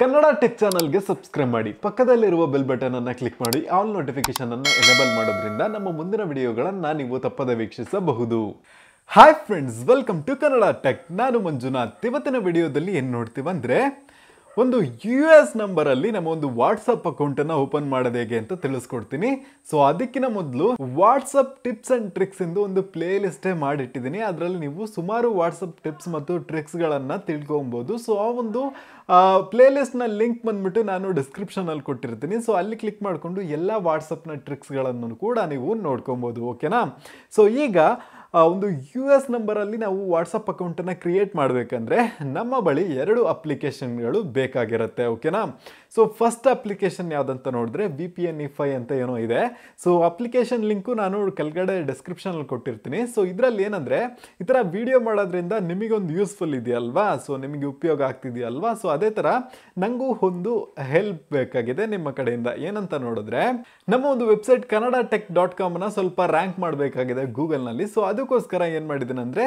Kannada tech ಚಾನಲ್ಗೆ subscribe ಮಾಡಿ ಪಕ್ಕದಲ್ಲಿರುವ ಬೆಲ್ ಬಟನ್ ಅನ್ನು ಕ್ಲಿಕ್ ಮಾಡಿ ಆಲ್ ನೋಟಿಫಿಕೇಶನ್ ಅನ್ನು ಎನೇಬಲ್ ಮಾಡೋದ್ರಿಂದ ನಮ್ಮ ಮುಂದಿನ ವಿಡಿಯೋಗಳನ್ನು ನೀವು ತಪ್ಪದೆ ವೀಕ್ಷಿಸಬಹುದು hi friends welcome to Kannada tech ನಾನು ಮಂಜುನಾಥ್ ಇವತ್ತಿನ ವಿಡಿಯೋದಲ್ಲಿ ಏನು ನೋಡ್ತೀವಂದರೆ ಒಂದು ಯು ಎಸ್ ನಂಬರಲ್ಲಿ ನಮ್ಮ ಒಂದು ವಾಟ್ಸಪ್ ಅಕೌಂಟನ್ನು ಓಪನ್ ಮಾಡೋದು ಹೇಗೆ ಅಂತ ತಿಳಿಸ್ಕೊಡ್ತೀನಿ ಸೊ ಅದಕ್ಕಿಂತ ಮೊದಲು ವಾಟ್ಸಪ್ ಟಿಪ್ಸ್ ಆ್ಯಂಡ್ ಟ್ರಿಕ್ಸ್ ಎಂದು ಒಂದು ಪ್ಲೇ ಲಿಸ್ಟೇ ಮಾಡಿಟ್ಟಿದ್ದೀನಿ ಅದರಲ್ಲಿ ನೀವು ಸುಮಾರು ವಾಟ್ಸಪ್ ಟಿಪ್ಸ್ ಮತ್ತು ಟ್ರಿಕ್ಸ್ಗಳನ್ನು ತಿಳ್ಕೊಬೋದು ಸೊ ಆ ಒಂದು ಪ್ಲೇ ನ ಲಿಂಕ್ ಬಂದ್ಬಿಟ್ಟು ನಾನು ಡಿಸ್ಕ್ರಿಪ್ಷನಲ್ಲಿ ಕೊಟ್ಟಿರ್ತೀನಿ ಸೊ ಅಲ್ಲಿ ಕ್ಲಿಕ್ ಮಾಡಿಕೊಂಡು ಎಲ್ಲ ವಾಟ್ಸಪ್ನ ಟ್ರಿಕ್ಸ್ಗಳನ್ನು ಕೂಡ ನೀವು ನೋಡ್ಕೊಬೋದು ಓಕೆನಾ ಸೊ ಈಗ ಒಂದು ಯು ಎಸ್ ನಂಬರಲ್ಲಿ ನಾವು ವಾಟ್ಸಪ್ ಅಕೌಂಟನ್ನು ಕ್ರಿಯೇಟ್ ಮಾಡಬೇಕಂದ್ರೆ ನಮ್ಮ ಬಳಿ ಎರಡು ಅಪ್ಲಿಕೇಶನ್ಗಳು ಬೇಕಾಗಿರುತ್ತೆ ಓಕೆನಾ ಸೊ ಫಸ್ಟ್ ಅಪ್ಲಿಕೇಶನ್ ಯಾವುದಂತ ನೋಡಿದ್ರೆ ಬಿ ಪಿ ಎನ್ ಇಫೈ ಅಂತ ಏನೋ ಇದೆ ಸೊ ಅಪ್ಲಿಕೇಶನ್ ಲಿಂಕು ನಾನು ಕೆಳಗಡೆ ಡಿಸ್ಕ್ರಿಪ್ಷನಲ್ಲಿ ಕೊಟ್ಟಿರ್ತೀನಿ ಸೊ ಇದರಲ್ಲಿ ಏನಂದರೆ ಈ ಥರ ವಿಡಿಯೋ ಮಾಡೋದ್ರಿಂದ ನಿಮಗೊಂದು ಯೂಸ್ಫುಲ್ ಇದೆಯಲ್ವಾ ಸೊ ನಿಮಗೆ ಉಪಯೋಗ ಆಗ್ತಿದೆಯಲ್ವಾ ಸೊ ಅದೇ ಥರ ನನಗೂ ಒಂದು ಹೆಲ್ಪ್ ಬೇಕಾಗಿದೆ ನಿಮ್ಮ ಕಡೆಯಿಂದ ಏನಂತ ನೋಡಿದ್ರೆ ನಮ್ಮ ಒಂದು ವೆಬ್ಸೈಟ್ ಕನ್ನಡ ಟೆಕ್ ಡಾಟ್ ಕಾಮನ್ನು ಸ್ವಲ್ಪ ರ್ಯಾಂಕ್ ಮಾಡಬೇಕಾಗಿದೆ ಗೂಗಲ್ನಲ್ಲಿ ಸೊ ಅದು ಅದಕ್ಕೋಸ್ಕರ ಏನು ಮಾಡಿದ್ದೀನಿ ಅಂದರೆ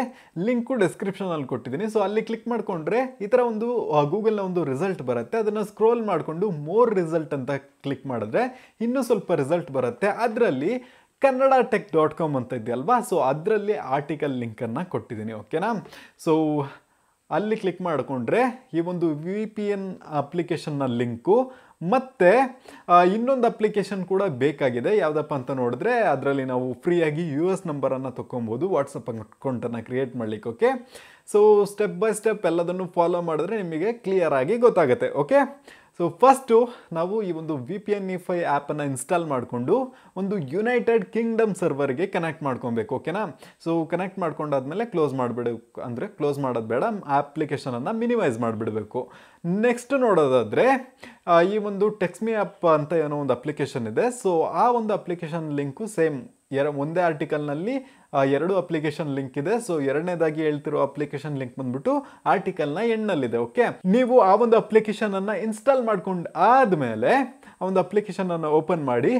ಲಿಂಕು ಡಿಸ್ಕ್ರಿಪ್ಷನಲ್ಲಿ ಕೊಟ್ಟಿದ್ದೀನಿ ಸೊ ಅಲ್ಲಿ ಕ್ಲಿಕ್ ಮಾಡಿಕೊಂಡ್ರೆ ಈ ಥರ ಒಂದು ಗೂಗಲ್ನ ಒಂದು ರಿಸಲ್ಟ್ ಬರುತ್ತೆ ಅದನ್ನು ಸ್ಕ್ರೋಲ್ ಮಾಡಿಕೊಂಡು ಮೋರ್ ರಿಸಲ್ಟ್ ಅಂತ ಕ್ಲಿಕ್ ಮಾಡಿದ್ರೆ ಇನ್ನೂ ಸ್ವಲ್ಪ ರಿಸಲ್ಟ್ ಬರುತ್ತೆ ಅದರಲ್ಲಿ ಕನ್ನಡ ಟೆಕ್ ಡಾಟ್ ಕಾಮ್ ಅಂತ ಇದೆಯಲ್ವಾ ಸೊ ಅದರಲ್ಲಿ ಆರ್ಟಿಕಲ್ ಲಿಂಕನ್ನು ಕೊಟ್ಟಿದ್ದೀನಿ ಓಕೆನಾ ಸೊ ಅಲ್ಲಿ ಕ್ಲಿಕ್ ಮಾಡಿಕೊಂಡ್ರೆ ಈ ಒಂದು ವಿ ಪಿ ಎನ್ ಅಪ್ಲಿಕೇಶನ್ನ ಲಿಂಕು ಮತ್ತು ಇನ್ನೊಂದು ಅಪ್ಲಿಕೇಶನ್ ಕೂಡ ಬೇಕಾಗಿದೆ ಯಾವುದಪ್ಪ ಅಂತ ನೋಡಿದ್ರೆ ಅದರಲ್ಲಿ ನಾವು ಫ್ರೀಯಾಗಿ ಯು ಎಸ್ ನಂಬರನ್ನು ತೊಗೊಬೋದು ವಾಟ್ಸಪ್ ಅಕೌಂಟನ್ನು ಕ್ರಿಯೇಟ್ ಮಾಡಲಿಕ್ಕೆ okay so step by step ಎಲ್ಲದನ್ನು ಫಾಲೋ ಮಾಡಿದ್ರೆ ನಿಮಗೆ ಕ್ಲಿಯರ್ ಆಗಿ ಗೊತ್ತಾಗುತ್ತೆ ಓಕೆ ಸೊ ಫಸ್ಟು ನಾವು ಈ ಒಂದು ವಿ ಪಿ ಎನ್ ಇಫೈ ಆ್ಯಪನ್ನು ಇನ್ಸ್ಟಾಲ್ ಮಾಡಿಕೊಂಡು ಒಂದು ಯುನೈಟೆಡ್ ಕಿಂಗ್ಡಮ್ ಸರ್ವರ್ಗೆ ಕನೆಕ್ಟ್ ಮಾಡ್ಕೊಬೇಕು ಓಕೆನಾ ಸೊ ಕನೆಕ್ಟ್ ಮಾಡ್ಕೊಂಡಾದ್ಮೇಲೆ ಕ್ಲೋಸ್ ಮಾಡಿಬಿಡಬೇಕು ಅಂದರೆ ಕ್ಲೋಸ್ ಮಾಡೋದು ಬೇಡ ಅಪ್ಲಿಕೇಶನನ್ನು ಮಿನಿಮೈಸ್ ಮಾಡಿಬಿಡಬೇಕು ನೆಕ್ಸ್ಟ್ ನೋಡೋದಾದರೆ ಈ ಒಂದು ಟೆಕ್ಸ್ಮಿ ಆ್ಯಪ್ ಅಂತ ಏನೋ ಒಂದು ಅಪ್ಲಿಕೇಶನ್ ಇದೆ ಸೊ ಆ ಒಂದು ಅಪ್ಲಿಕೇಶನ್ ಲಿಂಕು ಸೇಮ್ ಎರ ಒಂದೇ ಆರ್ಟಿಕಲ್ನಲ್ಲಿ ಎರಡು ಅಪ್ಲಿಕೇಶನ್ ಲಿಂಕ್ ಇದೆ ಸೊ ಎರಡನೇದಾಗಿ ಹೇಳ್ತಿರೋ ಅಪ್ಲಿಕೇಶನ್ ಲಿಂಕ್ ಬಂದ್ಬಿಟ್ಟು ಆರ್ಟಿಕಲ್ನ ಎಂಡ್ನಲ್ಲಿದೆ ಓಕೆ ನೀವು ಆ ಒಂದು ಅಪ್ಲಿಕೇಶನನ್ನು ಇನ್ಸ್ಟಾಲ್ ಮಾಡ್ಕೊಂಡು ಆದಮೇಲೆ ಆ ಒಂದು ಅಪ್ಲಿಕೇಶನನ್ನು ಓಪನ್ ಮಾಡಿ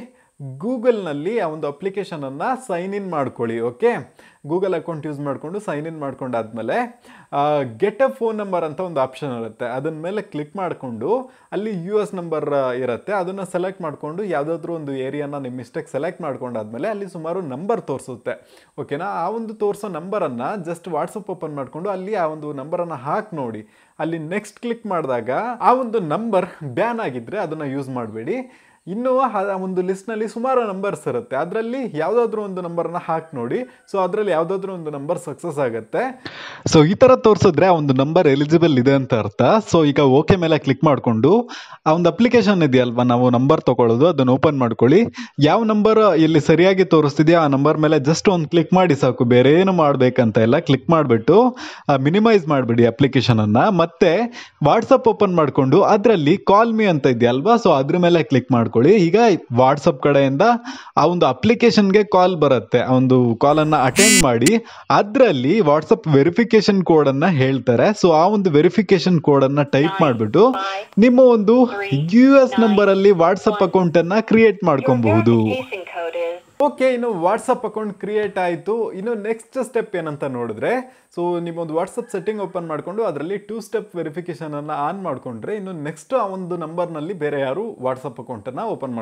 ಗೂಗಲ್ನಲ್ಲಿ ಆ ಒಂದು ಅಪ್ಲಿಕೇಶನನ್ನು ಸೈನ್ ಇನ್ ಮಾಡ್ಕೊಳ್ಳಿ ಓಕೆ ಗೂಗಲ್ ಅಕೌಂಟ್ ಯೂಸ್ ಮಾಡಿಕೊಂಡು ಸೈನ್ ಇನ್ ಮಾಡ್ಕೊಂಡಾದ್ಮೇಲೆ ಗೆಟ್ ಅ ಫೋನ್ ನಂಬರ್ ಅಂತ ಒಂದು ಆಪ್ಷನ್ ಇರುತ್ತೆ ಅದನ್ನ ಮೇಲೆ ಕ್ಲಿಕ್ ಮಾಡಿಕೊಂಡು ಅಲ್ಲಿ ಯು ಎಸ್ ನಂಬರ್ ಇರುತ್ತೆ ಅದನ್ನು ಸೆಲೆಕ್ಟ್ ಮಾಡಿಕೊಂಡು ಯಾವುದಾದ್ರೂ ಒಂದು ಏರಿಯಾನ ನಿಮ್ಮ ಮಿಸ್ಟೇಕ್ ಸೆಲೆಕ್ಟ್ ಮಾಡ್ಕೊಂಡಾದ್ಮೇಲೆ ಅಲ್ಲಿ ಸುಮಾರು ನಂಬರ್ ತೋರಿಸುತ್ತೆ ಓಕೆನಾ ಆ ಒಂದು ತೋರಿಸೋ ನಂಬರನ್ನು ಜಸ್ಟ್ ವಾಟ್ಸಪ್ ಓಪನ್ ಮಾಡಿಕೊಂಡು ಅಲ್ಲಿ ಆ ಒಂದು ನಂಬರನ್ನು ಹಾಕಿ ನೋಡಿ ಅಲ್ಲಿ ನೆಕ್ಸ್ಟ್ ಕ್ಲಿಕ್ ಮಾಡಿದಾಗ ಆ ಒಂದು ನಂಬರ್ ಬ್ಯಾನ್ ಆಗಿದ್ದರೆ ಅದನ್ನು ಯೂಸ್ ಮಾಡಬೇಡಿ ಇನ್ನೂ ಒಂದು ಲಿಸ್ಟ್ನಲ್ಲಿ ಸುಮಾರು ನಂಬರ್ಸ್ ಇರುತ್ತೆ ಅದರಲ್ಲಿ ಯಾವುದಾದ್ರೂ ಒಂದು ನಂಬರ್ನ ಹಾಕಿ ನೋಡಿ ಸೊ ಅದರಲ್ಲಿ ಯಾವುದಾದ್ರೂ ಒಂದು ನಂಬರ್ ಸಕ್ಸಸ್ ಆಗುತ್ತೆ ಸೊ ಈ ಥರ ತೋರಿಸಿದ್ರೆ ಒಂದು ನಂಬರ್ ಎಲಿಜಿಬಲ್ ಇದೆ ಅಂತ ಅರ್ಥ ಸೊ ಈಗ ಓಕೆ ಮೇಲೆ ಕ್ಲಿಕ್ ಮಾಡಿಕೊಂಡು ಆ ಒಂದು ಅಪ್ಲಿಕೇಶನ್ ಇದೆಯಲ್ವಾ ನಾವು ನಂಬರ್ ತೊಗೊಳ್ಳೋದು ಅದನ್ನು ಓಪನ್ ಮಾಡ್ಕೊಳ್ಳಿ ಯಾವ ನಂಬರ್ ಇಲ್ಲಿ ಸರಿಯಾಗಿ ತೋರಿಸ್ತಿದೆಯೋ ಆ ನಂಬರ್ ಮೇಲೆ ಜಸ್ಟ್ ಒಂದು ಕ್ಲಿಕ್ ಮಾಡಿ ಸಾಕು ಬೇರೆ ಏನು ಮಾಡಬೇಕಂತ ಎಲ್ಲ ಕ್ಲಿಕ್ ಮಾಡಿಬಿಟ್ಟು ಮಿನಿಮೈಸ್ ಮಾಡಿಬಿಡಿ ಅಪ್ಲಿಕೇಶನನ್ನು ಮತ್ತೆ ವಾಟ್ಸಪ್ ಓಪನ್ ಮಾಡಿಕೊಂಡು ಅದರಲ್ಲಿ ಕಾಲ್ ಮೀ ಅಂತ ಇದೆಯಲ್ವಾ ಸೊ ಅದ್ರ ಮೇಲೆ ಕ್ಲಿಕ್ ಮಾಡಿ ಮಾಡ್ಕೊಳ್ಳಿ ಈಗ ವಾಟ್ಸಪ್ ಕಡೆಯಿಂದ ಆ ಒಂದು ಅಪ್ಲಿಕೇಶನ್ಗೆ ಕಾಲ್ ಬರುತ್ತೆ ಆ ಒಂದು ಕಾಲನ್ನು ಅಟೆಂಡ್ ಮಾಡಿ ಅದರಲ್ಲಿ ವಾಟ್ಸಪ್ ವೆರಿಫಿಕೇಶನ್ ಕೋಡನ್ನು ಹೇಳ್ತಾರೆ ಸೊ ಆ ಒಂದು ವೆರಿಫಿಕೇಶನ್ ಕೋಡನ್ನು ಟೈಪ್ ಮಾಡಿಬಿಟ್ಟು ನಿಮ್ಮ ಒಂದು ಯು ಎಸ್ ನಂಬರಲ್ಲಿ ವಾಟ್ಸಪ್ ಅಕೌಂಟನ್ನು ಕ್ರಿಯೇಟ್ ಮಾಡ್ಕೊಬಹುದು ಓಕೆ ಇನ್ನು ವಾಟ್ಸಪ್ ಅಕೌಂಟ್ ಕ್ರಿಯೇಟ್ ಆಯಿತು ಇನ್ನು ನೆಕ್ಸ್ಟ್ ಸ್ಟೆಪ್ ಏನಂತ ನೋಡಿದ್ರೆ ಸೊ ನಿಮ್ಮೊಂದು ವಾಟ್ಸಪ್ ಸೆಟ್ಟಿಂಗ್ ಓಪನ್ ಮಾಡಿಕೊಂಡು ಅದರಲ್ಲಿ ಟೂ ಸ್ಟೆಪ್ ವೆರಿಫಿಕೇಶನ್ ಅನ್ನು ಆನ್ ಮಾಡಿಕೊಂಡ್ರೆ ಇನ್ನು ನೆಕ್ಸ್ಟ್ ಆ ಒಂದು ನಂಬರ್ನಲ್ಲಿ ಬೇರೆ ಯಾರು ವಾಟ್ಸಪ್ ಅಕೌಂಟನ್ನು ಓಪನ್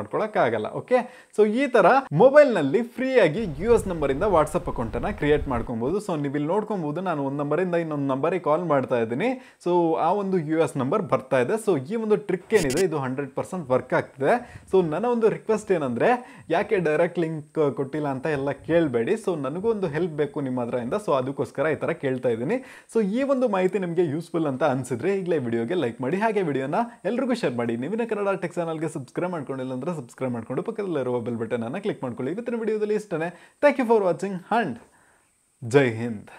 ಆಗಲ್ಲ ಓಕೆ ಸೊ ಈ ಥರ ಮೊಬೈಲ್ನಲ್ಲಿ ಫ್ರೀಯಾಗಿ ಯು ಎಸ್ ನಂಬರಿಂದ ವಾಟ್ಸಪ್ ಅಕೌಂಟನ್ನು ಕ್ರಿಯೇಟ್ ಮಾಡ್ಕೊಬಹುದು ಸೊ ನೀವು ಇಲ್ಲಿ ನೋಡ್ಕೊಬೋದು ನಾನು ಒಂದು ನಂಬರಿಂದ ಇನ್ನೊಂದು ನಂಬರಿಗೆ ಕಾಲ್ ಮಾಡ್ತಾ ಇದ್ದೀನಿ ಸೊ ಆ ಒಂದು ಯು ಎಸ್ ನಂಬರ್ ಬರ್ತಾ ಇದೆ ಸೊ ಈ ಒಂದು ಟ್ರಿಕ್ ಏನಿದೆ ಇದು ಹಂಡ್ರೆಡ್ ಪರ್ಸೆಂಟ್ ವರ್ಕ್ ಆಗ್ತಿದೆ ಸೊ ನನ್ನ ಒಂದು ರಿಕ್ವೆಸ್ಟ್ ಏನಂದ್ರೆ ಯಾಕೆ ಡೈರೆಕ್ಟ್ ಲಿಂಕ್ ಕೊಟ್ಟಿಲ್ಲ ಅಂತ ಎಲ್ಲ ಕೇಳಬೇಡಿ ಸೊ ನನಗೂ ಒಂದು ಹೆಲ್ಪ್ ಬೇಕು ನಿಮ್ಮ ಹತ್ರದಿಂದ ಸೊ ಅದಕ್ಕೋಸ್ಕರ ಈ ಥರ ಕೇಳ್ತಾ ಇದ್ದೀನಿ ಸೊ ಈ ಒಂದು ಮಾಹಿತಿ ನಿಮಗೆ ಯೂಸ್ಫುಲ್ ಅಂತ ಅನಿಸಿದ್ರೆ ಈಗಲೇ ವಿಡಿಯೋಗೆ ಲೈಕ್ ಮಾಡಿ ಹಾಗೆ ವಿಡಿಯೋನ ಎಲ್ರಿಗೂ ಶೇರ್ ಮಾಡಿ ನೀವಿನ ಕನ್ನಡ ಟೆಕ್ ಚಾನಲ್ಗೆ ಸಬ್ಸ್ಕ್ರೈಬ್ ಮಾಡ್ಕೊಂಡಿಲ್ಲ ಅಂದರೆ ಸಬ್ಸ್ಕ್ರೈಬ್ ಮಾಡ್ಕೊಂಡು ಪಕ್ಕದಲ್ಲಿರುವ ಬೆಲ್ ಬಟನನ್ನು ಕ್ಲಿಕ್ ಮಾಡ್ಕೊಳ್ಳಿ ಇವತ್ತಿನ ವಿಡಿಯೋದಲ್ಲಿ ಇಷ್ಟನೇ thank you for watching and ಜೈ ಹಿಂದ್